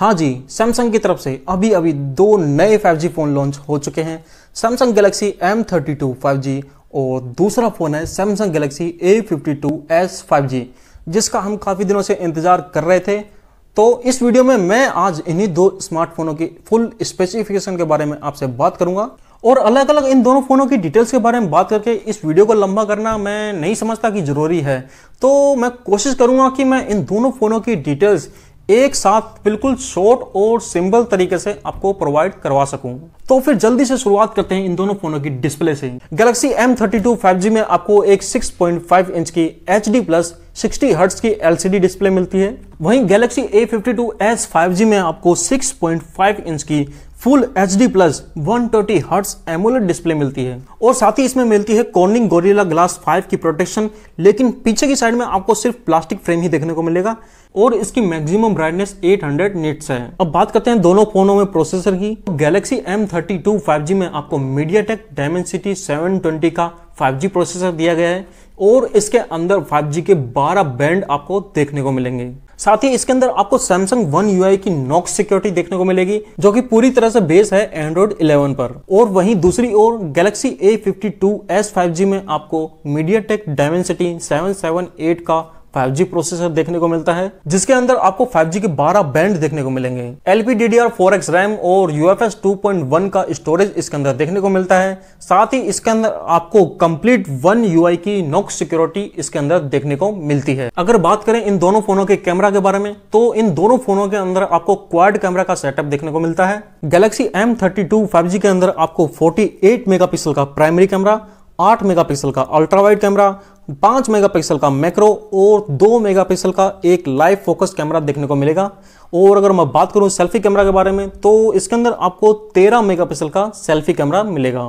हाँ जी सैमसंग की तरफ से अभी अभी दो नए 5G फ़ोन लॉन्च हो चुके हैं सैमसंग गैलेक्सी M32 5G और दूसरा फ़ोन है सैमसंग गैलेक्सी A52s 5G जिसका हम काफ़ी दिनों से इंतज़ार कर रहे थे तो इस वीडियो में मैं आज इन्हीं दो स्मार्टफोनों की फुल स्पेसिफिकेशन के बारे में आपसे बात करूंगा और अलग अलग इन दोनों फ़ोनों की डिटेल्स के बारे में बात करके इस वीडियो को लंबा करना मैं नहीं समझता कि ज़रूरी है तो मैं कोशिश करूंगा कि मैं इन दोनों फ़ोनों की डिटेल्स एक साथ बिल्कुल शॉर्ट और सिंपल तरीके से आपको प्रोवाइड करवा सकूं तो फिर जल्दी से शुरुआत करते हैं इन दोनों फोनों की डिस्प्ले से गैलेक्सी M32 5G में आपको एक 6.5 इंच की H D plus sixty hertz की एल डिस्प्ले मिलती है वहीं गैलेक्सी A52s 5G में आपको 6.5 इंच की full H D plus one twenty hertz AMOLED display मिलती है और साथ ही इसमें मिलती है कॉर्निंग गोरिल्ला ग्लास फाइव की प्रोटेक्शन लेकिन पीछे की साइड में आपको सिर्फ प्लास्टिक फ्रेम ही देखने को मिलेगा और इसकी मैक्सिमम ब्राइटनेस 800 हंड्रेड निट्स है अब बात करते हैं दोनों फोनों में प्रोसेसर की तो Galaxy M thirty two five G में आपको MediaTek Dimensity seven twenty का 5G प्रोसेसर दिया गया है और इसके अंदर 5G के बारह बैंड आपको देखने को मिलेंगे साथ ही इसके अंदर आपको सैमसंग वन यू की नॉक सिक्योरिटी देखने को मिलेगी जो कि पूरी तरह से बेस है एंड्रॉइड 11 पर और वहीं दूसरी ओर गैलेक्सी A52s 5G में आपको मीडिया टेक डायमेंसिटी सेवन का 5G प्रोसेसर देखने को मिलता है जिसके अंदर आपको 5G के 12 बैंड देखने को मिलेंगे LPDDR 4X रैम और UFS 2.1 का स्टोरेज इसके अंदर देखने को मिलता है साथ ही इसके अंदर आपको कंप्लीट वन यूआई की नोक सिक्योरिटी इसके अंदर देखने को मिलती है अगर बात करें इन दोनों फोनों के कैमरा के बारे में तो इन दोनों फोनों के अंदर आपको क्वाड कैमरा का सेटअप देखने को मिलता है गैलेक्सी एम थर्टी के अंदर आपको 48 मेगापिक्सल का प्राइमरी कैमरा 8 मेगापिक्सल का अल्ट्रा वाइड कैमरा पांच मेगापिक्सल का मैक्रो और दो मेगापिक्सल का एक लाइव फोकस कैमरा देखने को मिलेगा और अगर मैं बात करूं सेल्फी कैमरा के बारे में तो इसके अंदर आपको 13 मेगापिक्सल का सेल्फी कैमरा मिलेगा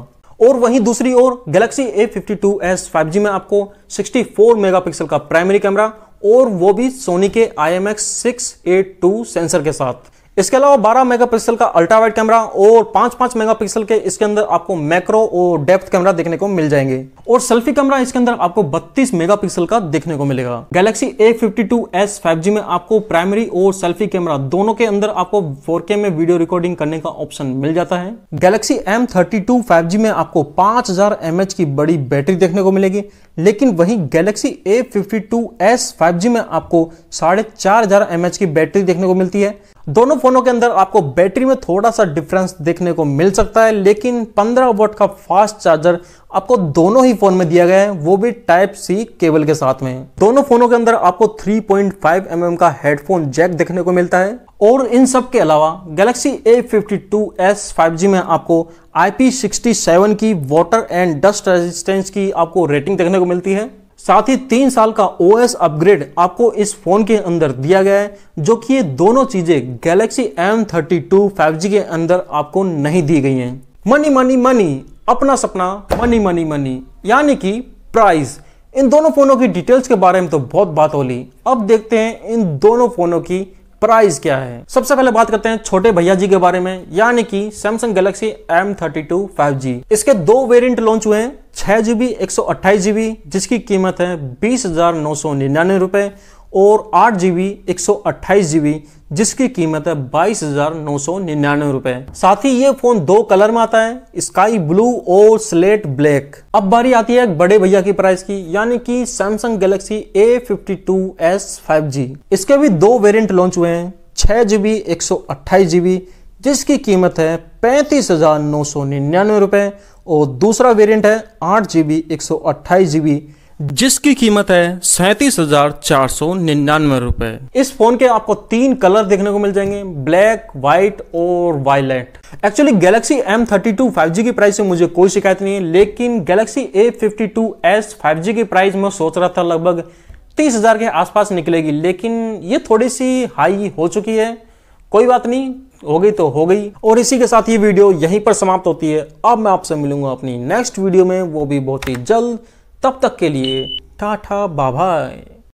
और वहीं दूसरी ओर Galaxy A fifty two S five G में आपको 64 मेगापिक्सल का प्राइमरी कैमरा और वो भी सोनी के I M X six eight two sensor के साथ इसके अलावा 12 मेगापिक्सल का अल्ट्रावाइट कैमरा और 5-5 मेगापिक्सल के इसके अंदर आपको मैक्रो और डेप्थ कैमरा देखने को मिल जाएंगे और सेल्फी कैमरा इसके अंदर आपको 32 मेगापिक्सल का देखने को मिलेगा गैलेक्सी A52s 5G में आपको प्राइमरी और सेल्फी कैमरा दोनों के अंदर आपको 4K में वीडियो रिकॉर्डिंग करने का ऑप्शन मिल जाता है गैलेक्सी एम थर्टी में आपको पांच हजार की बड़ी बैटरी देखने को मिलेगी लेकिन वहीं गैलेक्सी ए फिफ्टी में आपको साढ़े चार हजार की बैटरी देखने को मिलती है दोनों फोनों के अंदर आपको बैटरी में थोड़ा सा डिफरेंस देखने को मिल सकता है लेकिन 15 वोट का फास्ट चार्जर आपको दोनों ही फोन में दिया गया है वो भी टाइप सी केबल के साथ में दोनों फोनों के अंदर आपको 3.5 पॉइंट mm का हेडफोन जैक देखने को मिलता है और इन सब के अलावा गैलेक्सी ए फिफ्टी में आपको IP67 की वाटर एंड डस्ट रेजिस्टेंस की आपको रेटिंग देखने को मिलती है साथ ही तीन साल का ओ अपग्रेड आपको इस फोन के अंदर दिया गया है जो कि ये दोनों चीजें Galaxy M thirty two five G के अंदर आपको नहीं दी गई हैं मनी मनी मनी अपना सपना मनी मनी मनी यानी कि प्राइस इन दोनों फोनों की डिटेल्स के बारे में तो बहुत बात हो ली अब देखते हैं इन दोनों फोनों की प्राइस क्या है सबसे पहले बात करते हैं छोटे भैया जी के बारे में यानी कि Samsung Galaxy M thirty two five G इसके दो वेरिएंट लॉन्च हुए हैं छह जीबी एक सौ अट्ठाईस जीबी जिसकी कीमत है बीस हजार नौ सौ निन्यानवे रुपए और आठ जी बी एक सौ अट्ठाईस जी बी जिसकी कीमत है बाईस हजार नौ सौ निन्यानवे रुपए साथ ही ये फोन दो कलर में आता है स्काई ब्लू और स्लेट ब्लैक अब बारी आती है बड़े भैया की प्राइस की यानी कि Samsung Galaxy A fifty two S five G इसके भी दो वेरिएंट लॉन्च हुए हैं छह जीबी एक सौ अट्ठाईस जीबी जिसकी कीमत है पैंतीस हजार नौ सौ निन्यानवे रुपए और दूसरा वेरियंट है आठ जीबी एक सौ अट्ठाईस जीबी जिसकी कीमत है सैतीस हजार चार सौ निन्यानवे रुपए इस फोन के आपको तीन कलर देखने को मिल जाएंगे ब्लैक व्हाइट और violet actually Galaxy M thirty two five G की प्राइस से मुझे कोई शिकायत नहीं है लेकिन Galaxy A fifty two S five G की प्राइस में सोच रहा था लगभग तीस हजार के आसपास निकलेगी लेकिन ये थोड़ी सी हाई हो चुकी है कोई बात नहीं हो गई तो हो गई और इसी के साथ ये वीडियो यहीं पर समाप्त होती है अब मैं आपसे मिलूंगा अपनी नेक्स्ट वीडियो में वो भी बहुत ही जल्द तब तक के लिए टाटा बाबा